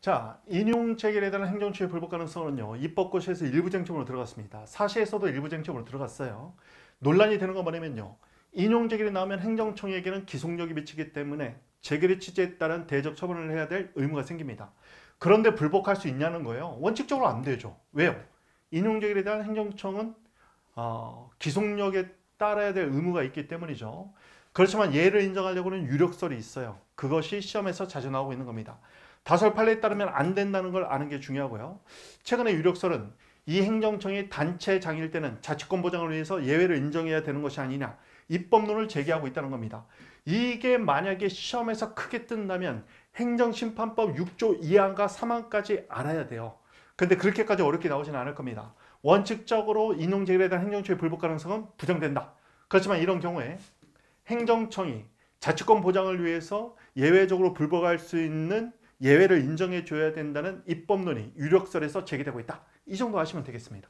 자, 인용체결에 대한 행정처의 불복 가능성은요. 입법고시에서 일부쟁점으로 들어갔습니다. 사시에서도 일부쟁점으로 들어갔어요. 논란이 되는 건 뭐냐면요. 인용재결이 나오면 행정청에게는 기속력이 미치기 때문에 재결의 취지에 따른 대적 처분을 해야 될 의무가 생깁니다. 그런데 불복할 수 있냐는 거예요. 원칙적으로 안 되죠. 왜요? 인용재결에 대한 행정청은 어, 기속력에 따라야 될 의무가 있기 때문이죠. 그렇지만 예를 인정하려고는 유력설이 있어요. 그것이 시험에서 자주 나오고 있는 겁니다. 다설판례에 따르면 안 된다는 걸 아는 게 중요하고요. 최근의 유력설은 이 행정청이 단체장일 때는 자치권 보장을 위해서 예외를 인정해야 되는 것이 아니냐 입법론을 제기하고 있다는 겁니다. 이게 만약에 시험에서 크게 뜬다면 행정심판법 6조 2항과 3항까지 알아야 돼요. 근데 그렇게까지 어렵게 나오지는 않을 겁니다. 원칙적으로 인용제기에 대한 행정처의 불복 가능성은 부정된다. 그렇지만 이런 경우에 행정청이 자치권 보장을 위해서 예외적으로 불법할수 있는 예외를 인정해 줘야 된다는 입법론이 유력설에서 제기되고 있다. 이 정도 아시면 되겠습니다.